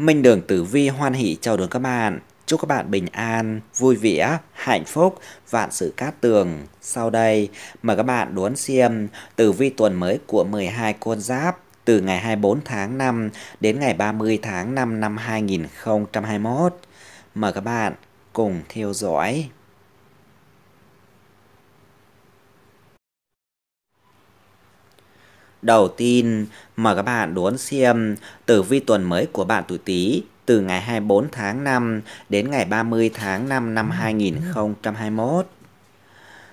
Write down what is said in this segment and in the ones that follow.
Minh Đường Tử Vi hoan hỷ chào đón các bạn. Chúc các bạn bình an, vui vẻ, hạnh phúc, vạn sự cát tường. Sau đây, mời các bạn đón xem tử vi tuần mới của 12 con giáp từ ngày 24 tháng 5 đến ngày 30 tháng 5 năm 2021. Mời các bạn cùng theo dõi. Đầu tiên, mời các bạn đón xem tử vi tuần mới của bạn tuổi Tý từ ngày 24 tháng 5 đến ngày 30 tháng 5 năm 2021. Ừ.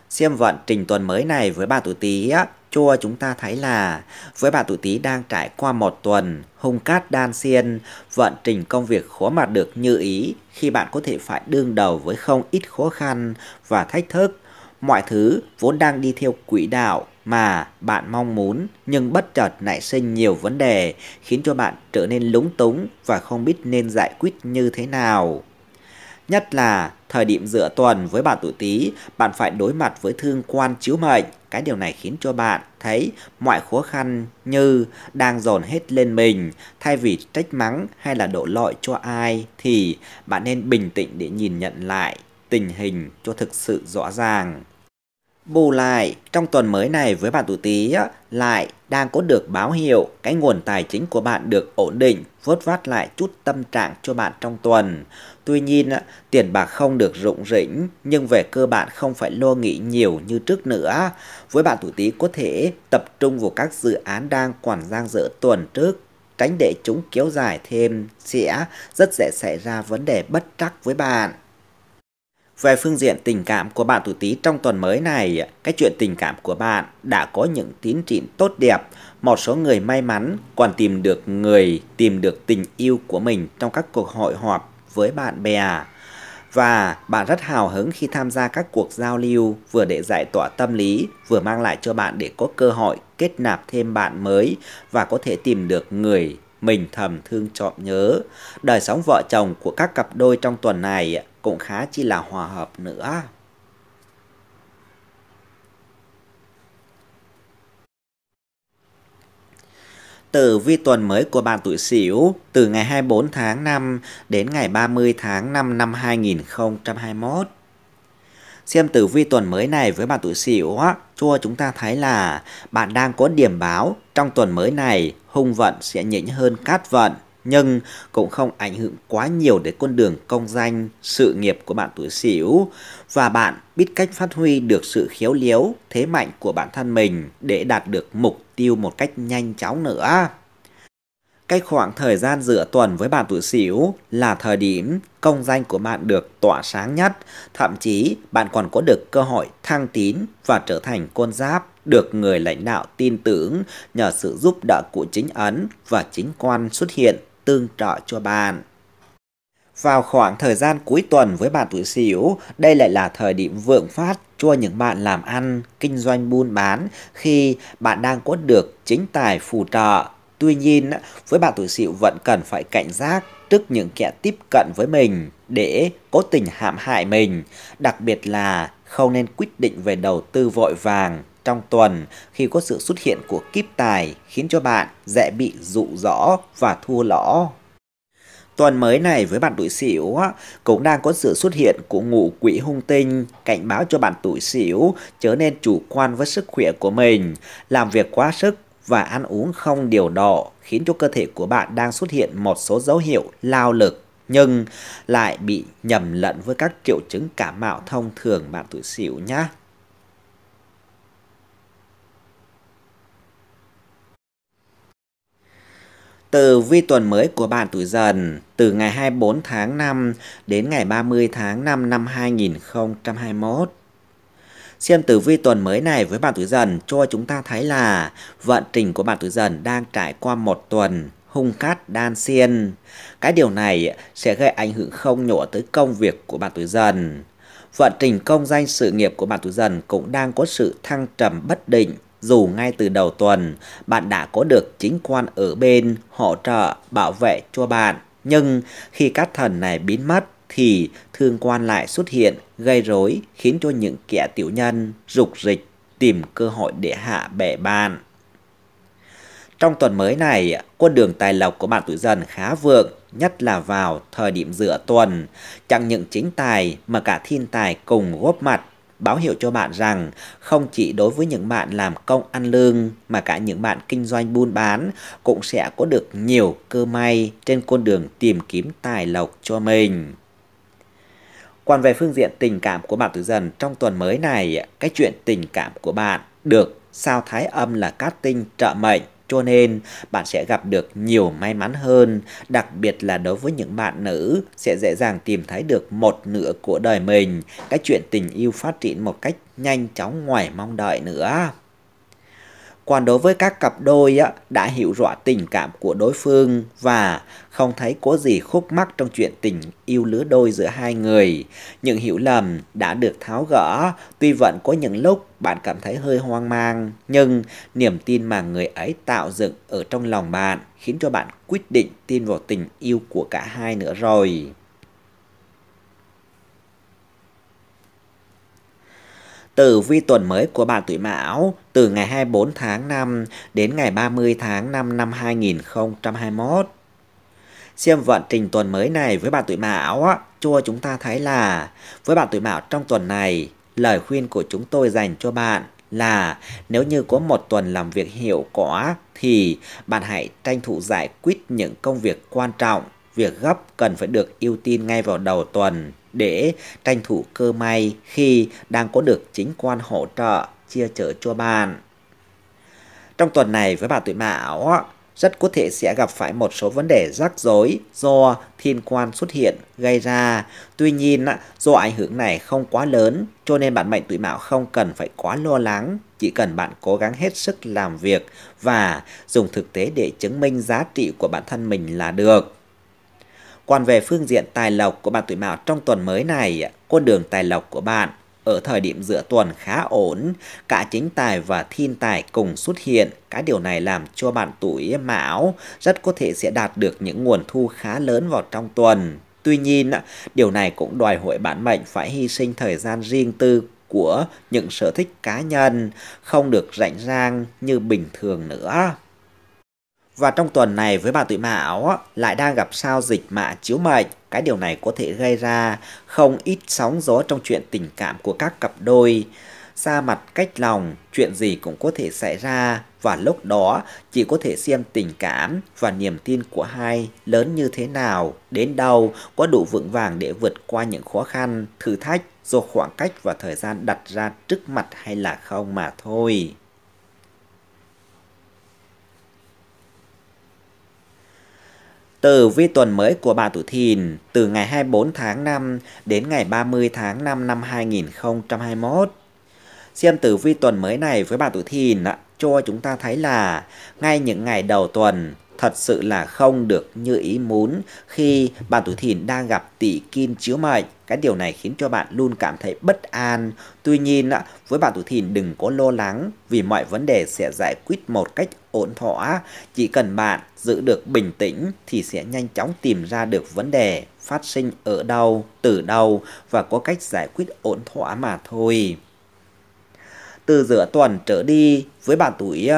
Xem vận trình tuần mới này với bạn tuổi Tý á, cho chúng ta thấy là với bạn tuổi Tý đang trải qua một tuần hung cát đan xiên, vận trình công việc khó mà được như ý khi bạn có thể phải đương đầu với không ít khó khăn và thách thức mọi thứ vốn đang đi theo quỹ đạo mà bạn mong muốn nhưng bất chợt nảy sinh nhiều vấn đề khiến cho bạn trở nên lúng túng và không biết nên giải quyết như thế nào. Nhất là thời điểm giữa tuần với bạn tuổi Tý, bạn phải đối mặt với thương quan chiếu mệnh. Cái điều này khiến cho bạn thấy mọi khó khăn như đang dồn hết lên mình, thay vì trách mắng hay là đổ lỗi cho ai thì bạn nên bình tĩnh để nhìn nhận lại tình hình cho thực sự rõ ràng. Bù lại, trong tuần mới này với bạn tuổi Tý lại đang có được báo hiệu cái nguồn tài chính của bạn được ổn định, vớt vát lại chút tâm trạng cho bạn trong tuần. Tuy nhiên, tiền bạc không được rụng rỉnh, nhưng về cơ bản không phải lo nghĩ nhiều như trước nữa. Với bạn tuổi Tý có thể tập trung vào các dự án đang quản giang dở tuần trước tránh để chúng kéo dài thêm sẽ rất dễ xảy ra vấn đề bất trắc với bạn. Về phương diện tình cảm của bạn tuổi Tý trong tuần mới này, cái chuyện tình cảm của bạn đã có những tiến triển tốt đẹp. Một số người may mắn còn tìm được người, tìm được tình yêu của mình trong các cuộc hội họp với bạn bè. Và bạn rất hào hứng khi tham gia các cuộc giao lưu vừa để giải tỏa tâm lý, vừa mang lại cho bạn để có cơ hội kết nạp thêm bạn mới và có thể tìm được người mình thầm thương trộm nhớ. Đời sống vợ chồng của các cặp đôi trong tuần này cũng khá chi là hòa hợp nữa. Tử vi tuần mới của bạn tuổi Sửu từ ngày 24 tháng 5 đến ngày 30 tháng 5 năm 2021. Xem tử vi tuần mới này với bạn tuổi Sửu á, cho chúng ta thấy là bạn đang có điểm báo trong tuần mới này hung vận sẽ nhỉnh hơn cát vận nhưng cũng không ảnh hưởng quá nhiều đến con đường công danh, sự nghiệp của bạn tuổi Sửu và bạn biết cách phát huy được sự khiếu liếu thế mạnh của bản thân mình để đạt được mục tiêu một cách nhanh chóng nữa. Cách khoảng thời gian giữa tuần với bạn tuổi Sửu là thời điểm công danh của bạn được tỏa sáng nhất, thậm chí bạn còn có được cơ hội thăng tín và trở thành con giáp được người lãnh đạo tin tưởng nhờ sự giúp đỡ của chính ấn và chính quan xuất hiện tương trợ cho bạn. Vào khoảng thời gian cuối tuần với bạn tuổi Sửu, đây lại là thời điểm vượng phát cho những bạn làm ăn, kinh doanh buôn bán khi bạn đang có được chính tài phù trợ. Tuy nhiên, với bạn tuổi Sửu vẫn cần phải cảnh giác trước những kẻ tiếp cận với mình để cố tình hãm hại mình, đặc biệt là không nên quyết định về đầu tư vội vàng trong tuần khi có sự xuất hiện của kíp tài khiến cho bạn dễ bị dụ dỗ và thua lỗ. Tuần mới này với bạn tuổi Sửu cũng đang có sự xuất hiện của ngũ quỷ hung tinh, cảnh báo cho bạn tuổi Sửu trở nên chủ quan với sức khỏe của mình, làm việc quá sức và ăn uống không điều độ khiến cho cơ thể của bạn đang xuất hiện một số dấu hiệu lao lực nhưng lại bị nhầm lẫn với các triệu chứng cảm mạo thông thường bạn tuổi Sửu nhé. từ vi tuần mới của bạn tuổi dần từ ngày 24 tháng 5 đến ngày 30 tháng 5 năm 2021. Xem tử vi tuần mới này với bạn tuổi dần cho chúng ta thấy là vận trình của bạn tuổi dần đang trải qua một tuần hung cát đan xiên. Cái điều này sẽ gây ảnh hưởng không nhỏ tới công việc của bạn tuổi dần. Vận trình công danh sự nghiệp của bạn tuổi dần cũng đang có sự thăng trầm bất định dù ngay từ đầu tuần bạn đã có được chính quan ở bên hỗ trợ bảo vệ cho bạn. Nhưng khi các thần này biến mất thì thương quan lại xuất hiện gây rối khiến cho những kẻ tiểu nhân rục rịch tìm cơ hội để hạ bệ bạn. Trong tuần mới này, con đường tài lộc của bạn tuổi dần khá vượng, nhất là vào thời điểm giữa tuần. Chẳng những chính tài mà cả thiên tài cùng góp mặt báo hiệu cho bạn rằng không chỉ đối với những bạn làm công ăn lương mà cả những bạn kinh doanh buôn bán cũng sẽ có được nhiều cơ may trên con đường tìm kiếm tài lộc cho mình. Còn về phương diện tình cảm của bạn tử dần trong tuần mới này, cái chuyện tình cảm của bạn được sao thái âm là cát tinh trợ mệnh cho nên bạn sẽ gặp được nhiều may mắn hơn, đặc biệt là đối với những bạn nữ sẽ dễ dàng tìm thấy được một nửa của đời mình, cái chuyện tình yêu phát triển một cách nhanh chóng ngoài mong đợi nữa. Còn đối với các cặp đôi á, đã hiểu rõ tình cảm của đối phương và không thấy có gì khúc mắc trong chuyện tình yêu lứa đôi giữa hai người. Những hiểu lầm đã được tháo gỡ, tuy vẫn có những lúc bạn cảm thấy hơi hoang mang, nhưng niềm tin mà người ấy tạo dựng ở trong lòng bạn khiến cho bạn quyết định tin vào tình yêu của cả hai nữa rồi. Tử vi tuần mới của bạn tuổi Mão từ ngày 24 tháng 5 đến ngày 30 tháng 5 năm 2021. Xem vận trình tuần mới này với bạn tuổi Mão, cho chúng ta thấy là với bạn tuổi Mão trong tuần này, lời khuyên của chúng tôi dành cho bạn là nếu như có một tuần làm việc hiệu quả thì bạn hãy tranh thủ giải quyết những công việc quan trọng việc gấp cần phải được ưu tiên ngay vào đầu tuần để tranh thủ cơ may khi đang có được chính quan hỗ trợ chia chở cho bạn. Trong tuần này với bạn tuổi mão, rất có thể sẽ gặp phải một số vấn đề rắc rối do thiên quan xuất hiện gây ra. Tuy nhiên, do ảnh hưởng này không quá lớn, cho nên bạn mệnh tuổi mão không cần phải quá lo lắng, chỉ cần bạn cố gắng hết sức làm việc và dùng thực tế để chứng minh giá trị của bản thân mình là được. Còn về phương diện tài lộc của bạn tuổi Mão trong tuần mới này, con đường tài lộc của bạn ở thời điểm giữa tuần khá ổn, cả chính tài và thiên tài cùng xuất hiện. Cái điều này làm cho bạn tuổi Mão rất có thể sẽ đạt được những nguồn thu khá lớn vào trong tuần. Tuy nhiên, điều này cũng đòi hỏi bản mệnh phải hy sinh thời gian riêng tư của những sở thích cá nhân, không được rảnh rang như bình thường nữa. Và trong tuần này với bà tuổi mão lại đang gặp sao dịch mạ chiếu mệnh. Cái điều này có thể gây ra không ít sóng gió trong chuyện tình cảm của các cặp đôi. Xa mặt cách lòng, chuyện gì cũng có thể xảy ra và lúc đó chỉ có thể xem tình cảm và niềm tin của hai lớn như thế nào, đến đâu, có đủ vững vàng để vượt qua những khó khăn, thử thách do khoảng cách và thời gian đặt ra trước mặt hay là không mà thôi. Tử vi tuần mới của bà tuổi Thìn từ ngày 24 tháng 5 đến ngày 30 tháng 5 năm 2021. Xem tử vi tuần mới này với bà tuổi Thìn cho chúng ta thấy là ngay những ngày đầu tuần thật sự là không được như ý muốn khi bạn tuổi thìn đang gặp tỷ kim chiếu mệnh. Cái điều này khiến cho bạn luôn cảm thấy bất an. Tuy nhiên, với bạn tuổi thìn đừng có lo lắng vì mọi vấn đề sẽ giải quyết một cách ổn thỏa. Chỉ cần bạn giữ được bình tĩnh thì sẽ nhanh chóng tìm ra được vấn đề phát sinh ở đâu, từ đâu và có cách giải quyết ổn thỏa mà thôi. Từ giữa tuần trở đi, với bạn tuổi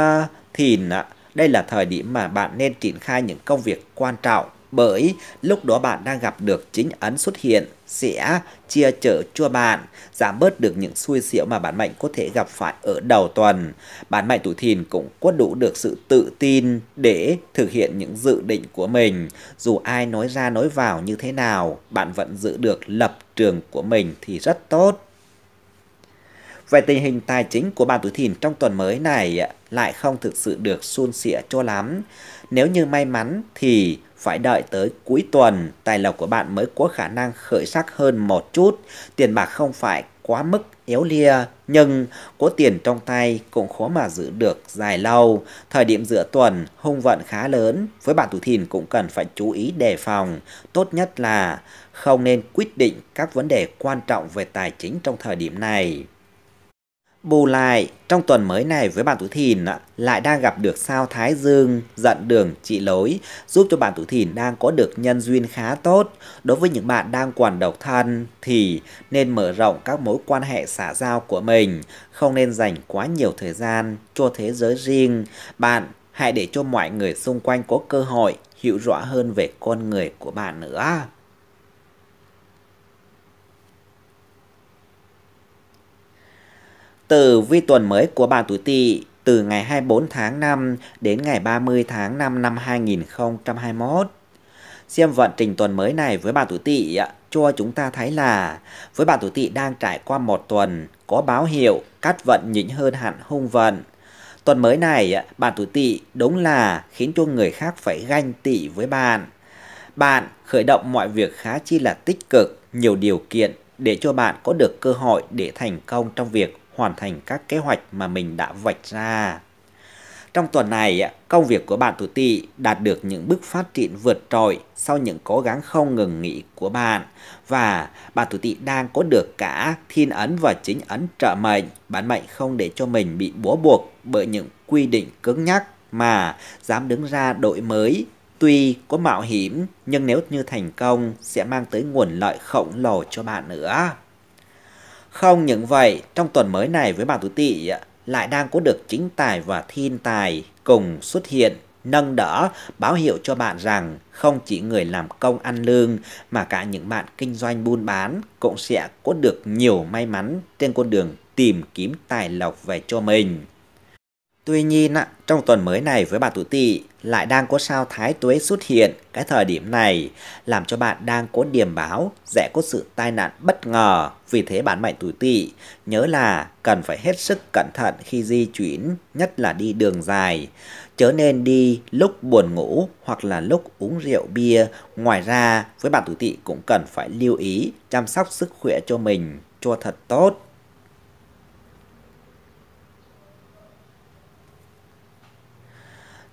thìn đây là thời điểm mà bạn nên triển khai những công việc quan trọng bởi lúc đó bạn đang gặp được chính ấn xuất hiện sẽ chia chở cho bạn, giảm bớt được những xui xẻo mà bản mệnh có thể gặp phải ở đầu tuần. Bản mệnh tuổi thìn cũng có đủ được sự tự tin để thực hiện những dự định của mình. Dù ai nói ra nói vào như thế nào, bạn vẫn giữ được lập trường của mình thì rất tốt. Về tình hình tài chính của bạn tuổi thìn trong tuần mới này lại không thực sự được suôn sẻ cho lắm. Nếu như may mắn thì phải đợi tới cuối tuần, tài lộc của bạn mới có khả năng khởi sắc hơn một chút, tiền bạc không phải quá mức éo lia, nhưng có tiền trong tay cũng khó mà giữ được dài lâu. Thời điểm giữa tuần, hung vận khá lớn, với bạn tuổi thìn cũng cần phải chú ý đề phòng. Tốt nhất là không nên quyết định các vấn đề quan trọng về tài chính trong thời điểm này. Bù lại, trong tuần mới này với bạn tuổi thìn lại đang gặp được sao Thái Dương, dặn đường, trị lối, giúp cho bạn tuổi thìn đang có được nhân duyên khá tốt. Đối với những bạn đang còn độc thân thì nên mở rộng các mối quan hệ xã giao của mình, không nên dành quá nhiều thời gian cho thế giới riêng. Bạn hãy để cho mọi người xung quanh có cơ hội hiểu rõ hơn về con người của bạn nữa. từ vi tuần mới của bạn tuổi Tỵ từ ngày 24 tháng 5 đến ngày 30 tháng 5 năm 2021. Xem vận trình tuần mới này với bạn tuổi Tỵ cho chúng ta thấy là với bạn tuổi Tỵ đang trải qua một tuần có báo hiệu cắt vận nhịn hơn hạn hung vận. Tuần mới này bạn tuổi Tỵ đúng là khiến cho người khác phải ganh tị với bạn. Bạn khởi động mọi việc khá chi là tích cực, nhiều điều kiện để cho bạn có được cơ hội để thành công trong việc hoàn thành các kế hoạch mà mình đã vạch ra. Trong tuần này, công việc của bạn tuổi Tỵ đạt được những bước phát triển vượt trội sau những cố gắng không ngừng nghỉ của bạn và bạn tuổi Tỵ đang có được cả thiên ấn và chính ấn trợ mệnh, bản mệnh không để cho mình bị bó buộc bởi những quy định cứng nhắc mà dám đứng ra đổi mới. Tuy có mạo hiểm, nhưng nếu như thành công sẽ mang tới nguồn lợi khổng lồ cho bạn nữa. Không những vậy, trong tuần mới này với bạn tuổi tỵ lại đang có được chính tài và thiên tài cùng xuất hiện nâng đỡ báo hiệu cho bạn rằng không chỉ người làm công ăn lương mà cả những bạn kinh doanh buôn bán cũng sẽ có được nhiều may mắn trên con đường tìm kiếm tài lộc về cho mình. Tuy nhiên, trong tuần mới này với bà tuổi tỵ lại đang có sao thái tuế xuất hiện cái thời điểm này, làm cho bạn đang có điểm báo sẽ có sự tai nạn bất ngờ. Vì thế bản mệnh tuổi tỵ nhớ là cần phải hết sức cẩn thận khi di chuyển, nhất là đi đường dài. Chớ nên đi lúc buồn ngủ hoặc là lúc uống rượu bia. Ngoài ra, với bạn tuổi tỵ cũng cần phải lưu ý chăm sóc sức khỏe cho mình cho thật tốt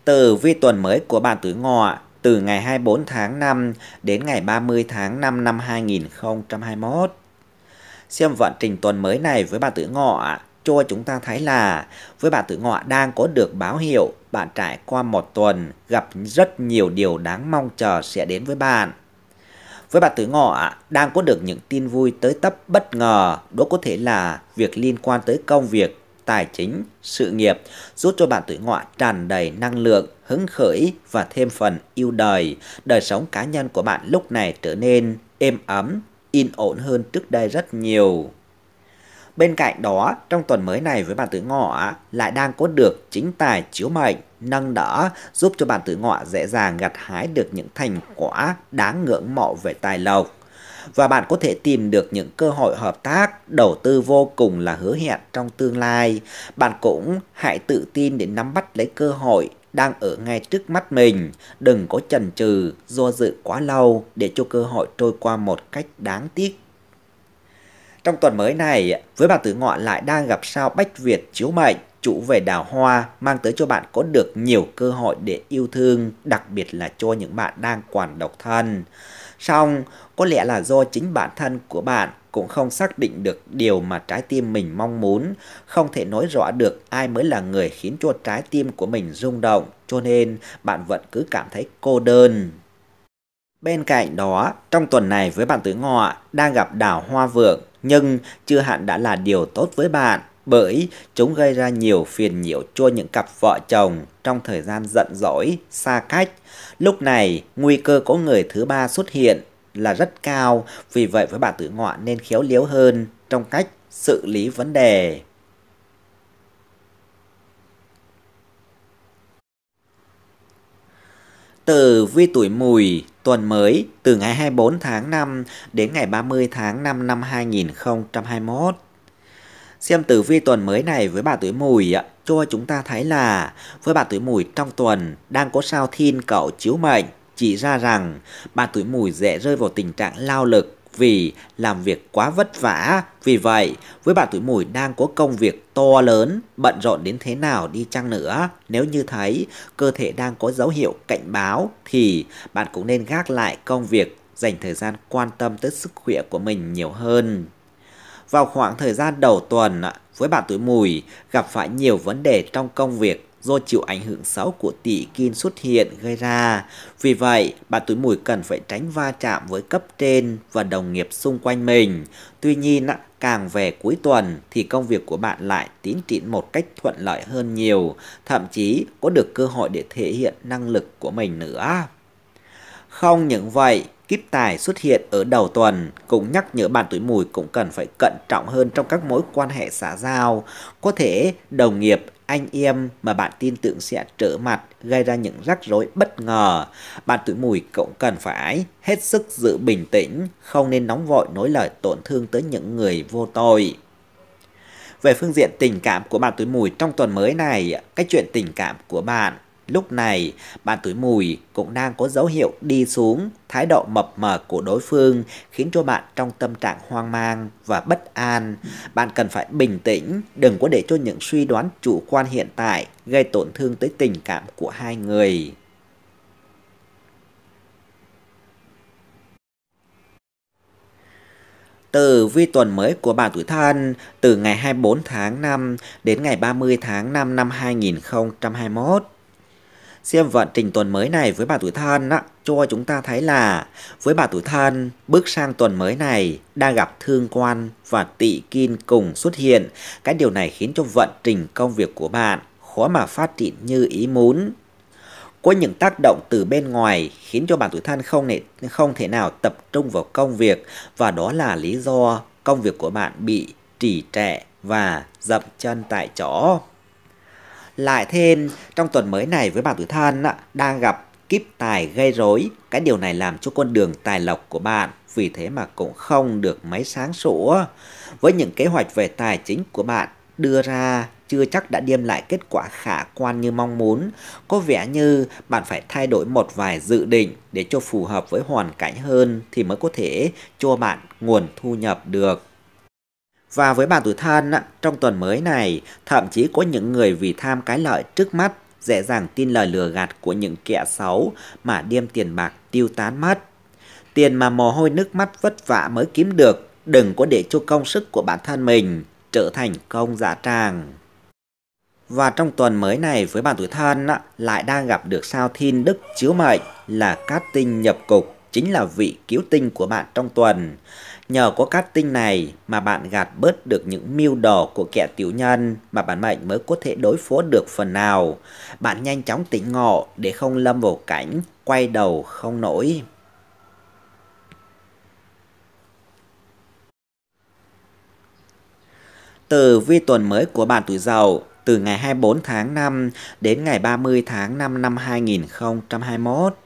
Từ vi tuần mới của bạn tuổi ngọ từ ngày 24 tháng 5 đến ngày 30 tháng 5 năm 2021. Xem vận trình tuần mới này với bạn tử ngọ cho chúng ta thấy là với bạn tử ngọ đang có được báo hiệu bạn trải qua một tuần gặp rất nhiều điều đáng mong chờ sẽ đến với bạn. Với bạn tử ngọ đang có được những tin vui tới tấp bất ngờ, đó có thể là việc liên quan tới công việc tài chính, sự nghiệp, giúp cho bạn tuổi ngọ tràn đầy năng lượng, hứng khởi và thêm phần yêu đời. Đời sống cá nhân của bạn lúc này trở nên êm ấm, yên ổn hơn trước đây rất nhiều. Bên cạnh đó, trong tuần mới này với bạn tuổi ngọ lại đang có được chính tài chiếu mệnh, nâng đỡ giúp cho bạn tuổi ngọ dễ dàng gặt hái được những thành quả đáng ngưỡng mộ về tài lộc và bạn có thể tìm được những cơ hội hợp tác, đầu tư vô cùng là hứa hẹn trong tương lai. Bạn cũng hãy tự tin để nắm bắt lấy cơ hội đang ở ngay trước mắt mình. Đừng có chần chừ, do dự quá lâu để cho cơ hội trôi qua một cách đáng tiếc. Trong tuần mới này, với bà tử ngọ lại đang gặp sao Bách Việt chiếu mệnh, chủ về đào hoa, mang tới cho bạn có được nhiều cơ hội để yêu thương, đặc biệt là cho những bạn đang còn độc thân. Xong, có lẽ là do chính bản thân của bạn cũng không xác định được điều mà trái tim mình mong muốn, không thể nói rõ được ai mới là người khiến cho trái tim của mình rung động, cho nên bạn vẫn cứ cảm thấy cô đơn. Bên cạnh đó, trong tuần này với bạn tử ngọ đang gặp đảo hoa vượng, nhưng chưa hạn đã là điều tốt với bạn bởi chúng gây ra nhiều phiền nhiễu cho những cặp vợ chồng trong thời gian giận dỗi, xa cách. Lúc này, nguy cơ có người thứ ba xuất hiện là rất cao, vì vậy với bà tử ngọ nên khéo léo hơn trong cách xử lý vấn đề. Từ vi tuổi mùi tuần mới từ ngày 24 tháng 5 đến ngày 30 tháng 5 năm 2021. Xem tử vi tuần mới này với bà tuổi mùi cho chúng ta thấy là với bà tuổi mùi trong tuần đang có sao thiên cậu chiếu mệnh chỉ ra rằng bà tuổi mùi dễ rơi vào tình trạng lao lực vì làm việc quá vất vả. Vì vậy, với bà tuổi mùi đang có công việc to lớn, bận rộn đến thế nào đi chăng nữa, nếu như thấy cơ thể đang có dấu hiệu cảnh báo thì bạn cũng nên gác lại công việc dành thời gian quan tâm tới sức khỏe của mình nhiều hơn vào khoảng thời gian đầu tuần với bạn tuổi mùi gặp phải nhiều vấn đề trong công việc do chịu ảnh hưởng xấu của tỷ kim xuất hiện gây ra. Vì vậy, bạn tuổi mùi cần phải tránh va chạm với cấp trên và đồng nghiệp xung quanh mình. Tuy nhiên, càng về cuối tuần thì công việc của bạn lại tiến triển một cách thuận lợi hơn nhiều, thậm chí có được cơ hội để thể hiện năng lực của mình nữa. Không những vậy, Kíp tài xuất hiện ở đầu tuần cũng nhắc nhở bạn tuổi mùi cũng cần phải cẩn trọng hơn trong các mối quan hệ xã giao. Có thể đồng nghiệp, anh em mà bạn tin tưởng sẽ trở mặt gây ra những rắc rối bất ngờ. Bạn tuổi mùi cũng cần phải hết sức giữ bình tĩnh, không nên nóng vội nói lời tổn thương tới những người vô tội. Về phương diện tình cảm của bạn tuổi mùi trong tuần mới này, cái chuyện tình cảm của bạn Lúc này, bạn tuổi mùi cũng đang có dấu hiệu đi xuống, thái độ mập mờ của đối phương khiến cho bạn trong tâm trạng hoang mang và bất an. Bạn cần phải bình tĩnh, đừng có để cho những suy đoán chủ quan hiện tại gây tổn thương tới tình cảm của hai người. Từ vi tuần mới của bạn tuổi thân từ ngày 24 tháng 5 đến ngày 30 tháng 5 năm 2021 xem vận trình tuần mới này với bà tuổi thân á, cho chúng ta thấy là với bà tuổi thân bước sang tuần mới này đang gặp thương quan và tỵ kim cùng xuất hiện. Cái điều này khiến cho vận trình công việc của bạn khó mà phát triển như ý muốn. Có những tác động từ bên ngoài khiến cho bạn tuổi thân không, thể, không thể nào tập trung vào công việc và đó là lý do công việc của bạn bị trì trệ và dậm chân tại chỗ. Lại thêm, trong tuần mới này với bạn tuổi thân đang gặp kíp tài gây rối, cái điều này làm cho con đường tài lộc của bạn vì thế mà cũng không được mấy sáng sủa. Với những kế hoạch về tài chính của bạn đưa ra chưa chắc đã đem lại kết quả khả quan như mong muốn. Có vẻ như bạn phải thay đổi một vài dự định để cho phù hợp với hoàn cảnh hơn thì mới có thể cho bạn nguồn thu nhập được. Và với bạn tuổi thân, trong tuần mới này, thậm chí có những người vì tham cái lợi trước mắt dễ dàng tin lời lừa gạt của những kẻ xấu mà đem tiền bạc tiêu tán mất. Tiền mà mồ hôi nước mắt vất vả mới kiếm được, đừng có để cho công sức của bản thân mình trở thành công giả tràng. Và trong tuần mới này với bạn tuổi thân lại đang gặp được sao thiên đức chiếu mệnh là cát tinh nhập cục, chính là vị cứu tinh của bạn trong tuần. Nhờ có cát tinh này mà bạn gạt bớt được những mưu đồ của kẻ tiểu nhân mà bản mệnh mới có thể đối phó được phần nào. Bạn nhanh chóng tỉnh ngộ để không lâm vào cảnh quay đầu không nổi. Từ vi tuần mới của bạn tuổi giàu từ ngày 24 tháng 5 đến ngày 30 tháng 5 năm 2021.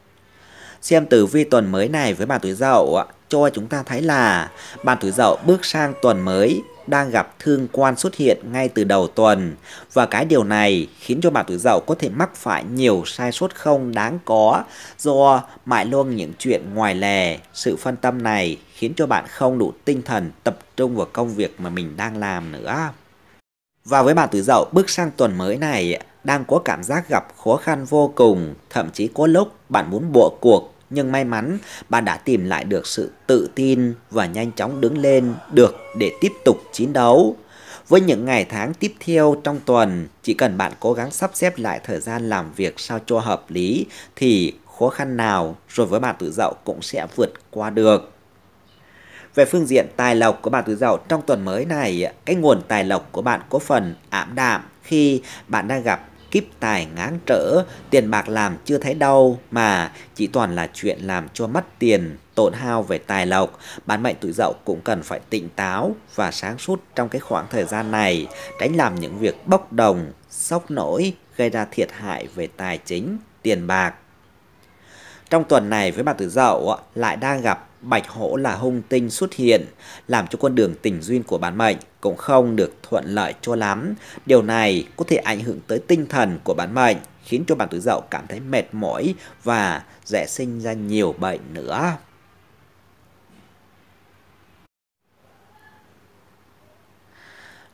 Xem tử vi tuần mới này với bạn tuổi Dậu cho chúng ta thấy là bàn tuổi dậu bước sang tuần mới đang gặp thương quan xuất hiện ngay từ đầu tuần và cái điều này khiến cho bạn tuổi dậu có thể mắc phải nhiều sai sót không đáng có do mãi luôn những chuyện ngoài lề sự phân tâm này khiến cho bạn không đủ tinh thần tập trung vào công việc mà mình đang làm nữa và với bạn tuổi dậu bước sang tuần mới này đang có cảm giác gặp khó khăn vô cùng thậm chí có lúc bạn muốn bỏ cuộc nhưng may mắn bạn đã tìm lại được sự tự tin và nhanh chóng đứng lên được để tiếp tục chiến đấu. Với những ngày tháng tiếp theo trong tuần, chỉ cần bạn cố gắng sắp xếp lại thời gian làm việc sao cho hợp lý thì khó khăn nào rồi với bạn tự dậu cũng sẽ vượt qua được. Về phương diện tài lộc của bạn tự dậu trong tuần mới này, cái nguồn tài lộc của bạn có phần ảm đạm khi bạn đang gặp kíp tài ngán trở, tiền bạc làm chưa thấy đâu mà chỉ toàn là chuyện làm cho mất tiền, tổn hao về tài lộc. Bản mệnh tuổi dậu cũng cần phải tỉnh táo và sáng suốt trong cái khoảng thời gian này, tránh làm những việc bốc đồng, sốc nổi, gây ra thiệt hại về tài chính, tiền bạc. Trong tuần này với bà Tử Dậu lại đang gặp Bạch Hổ là hung tinh xuất hiện, làm cho con đường tình duyên của bản mệnh cũng không được thuận lợi cho lắm. Điều này có thể ảnh hưởng tới tinh thần của bản mệnh, khiến cho bản Tử Dậu cảm thấy mệt mỏi và dễ sinh ra nhiều bệnh nữa.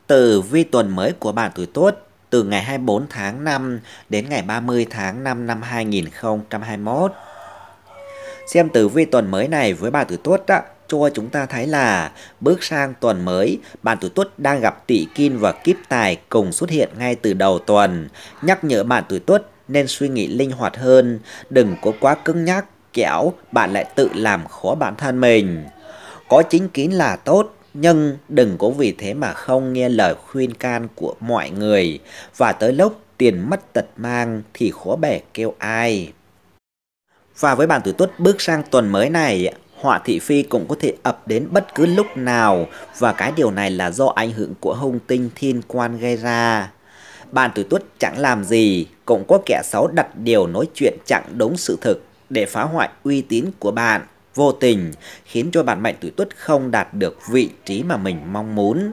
từ vi tuần mới của bạn tuổi tốt từ ngày 24 tháng 5 đến ngày 30 tháng 5 năm 2021. Xem tử vi tuần mới này với bà tuổi tuất á, cho chúng ta thấy là bước sang tuần mới, bạn tuổi tuất đang gặp tỵ kim và kíp tài cùng xuất hiện ngay từ đầu tuần. Nhắc nhở bạn tuổi tuất nên suy nghĩ linh hoạt hơn, đừng có quá cứng nhắc, kẻo bạn lại tự làm khó bản thân mình. Có chính kiến là tốt, nhưng đừng có vì thế mà không nghe lời khuyên can của mọi người và tới lúc tiền mất tật mang thì khó bẻ kêu ai. Và với bản tử tuất bước sang tuần mới này, họa thị phi cũng có thể ập đến bất cứ lúc nào và cái điều này là do ảnh hưởng của hung tinh thiên quan gây ra. Bản tử tuất chẳng làm gì, cũng có kẻ xấu đặt điều nói chuyện chẳng đúng sự thực để phá hoại uy tín của bạn vô tình khiến cho bản mệnh tuổi tuất không đạt được vị trí mà mình mong muốn.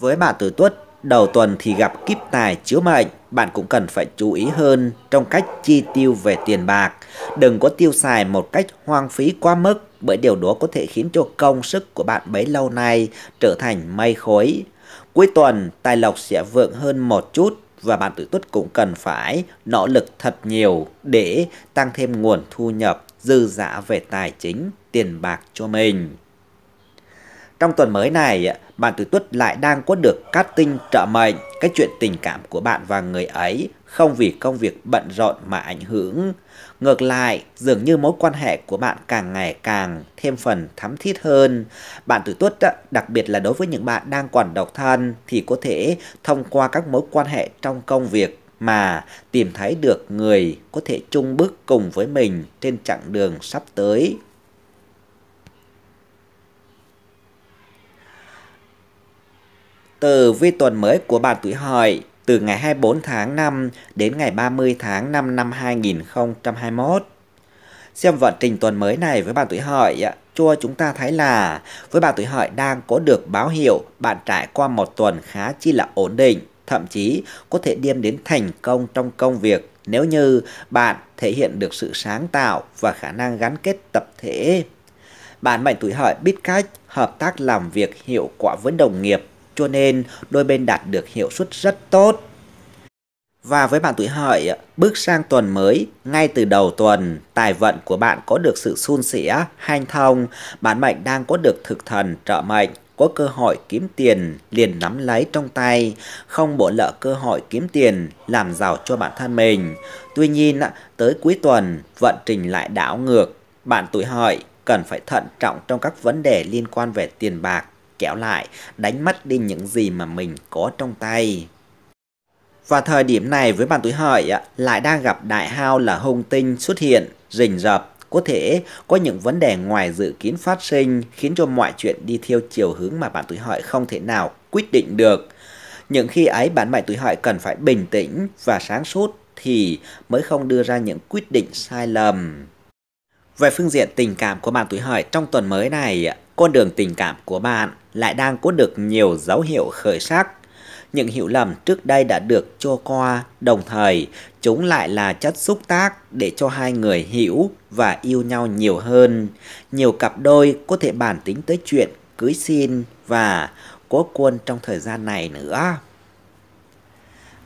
Với bạn tuổi tuất, đầu tuần thì gặp kiếp tài chiếu mệnh, bạn cũng cần phải chú ý hơn trong cách chi tiêu về tiền bạc. Đừng có tiêu xài một cách hoang phí quá mức, bởi điều đó có thể khiến cho công sức của bạn bấy lâu nay trở thành mây khối. Cuối tuần, tài lộc sẽ vượng hơn một chút và bạn tự tuất cũng cần phải nỗ lực thật nhiều để tăng thêm nguồn thu nhập dư dả về tài chính, tiền bạc cho mình. Trong tuần mới này, bạn tuổi tuất lại đang có được cát tinh trợ mệnh. Cái chuyện tình cảm của bạn và người ấy không vì công việc bận rộn mà ảnh hưởng. Ngược lại, dường như mối quan hệ của bạn càng ngày càng thêm phần thắm thiết hơn. Bạn tuổi tuất, đặc biệt là đối với những bạn đang còn độc thân, thì có thể thông qua các mối quan hệ trong công việc mà tìm thấy được người có thể chung bước cùng với mình trên chặng đường sắp tới. Từ vi tuần mới của bạn tuổi hợi từ ngày 24 tháng 5 đến ngày 30 tháng 5 năm 2021. Xem vận trình tuần mới này với bạn tuổi hợi, cho chúng ta thấy là với bạn tuổi hợi đang có được báo hiệu bạn trải qua một tuần khá chi là ổn định, thậm chí có thể đem đến thành công trong công việc nếu như bạn thể hiện được sự sáng tạo và khả năng gắn kết tập thể. Bạn mệnh tuổi hợi biết cách hợp tác làm việc hiệu quả với đồng nghiệp cho nên đôi bên đạt được hiệu suất rất tốt. Và với bạn tuổi hợi, bước sang tuần mới, ngay từ đầu tuần, tài vận của bạn có được sự suôn sẻ, hanh thông, bản mệnh đang có được thực thần trợ mệnh, có cơ hội kiếm tiền liền nắm lấy trong tay, không bỏ lỡ cơ hội kiếm tiền làm giàu cho bản thân mình. Tuy nhiên, tới cuối tuần, vận trình lại đảo ngược. Bạn tuổi hợi cần phải thận trọng trong các vấn đề liên quan về tiền bạc kéo lại, đánh mất đi những gì mà mình có trong tay. Và thời điểm này với bạn tuổi hợi lại đang gặp đại hao là hung tinh xuất hiện, rình rập, có thể có những vấn đề ngoài dự kiến phát sinh khiến cho mọi chuyện đi theo chiều hướng mà bạn tuổi hợi không thể nào quyết định được. Những khi ấy bạn mệnh tuổi hợi cần phải bình tĩnh và sáng suốt thì mới không đưa ra những quyết định sai lầm. Về phương diện tình cảm của bạn tuổi hợi trong tuần mới này, con đường tình cảm của bạn lại đang có được nhiều dấu hiệu khởi sắc. Những hiểu lầm trước đây đã được cho qua, đồng thời chúng lại là chất xúc tác để cho hai người hiểu và yêu nhau nhiều hơn. Nhiều cặp đôi có thể bàn tính tới chuyện cưới xin và cố quân trong thời gian này nữa.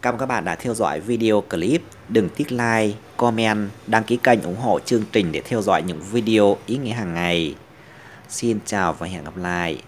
Cảm ơn các bạn đã theo dõi video clip. Đừng tiếc like, comment, đăng ký kênh ủng hộ chương trình để theo dõi những video ý nghĩa hàng ngày. Xin chào và hẹn gặp lại.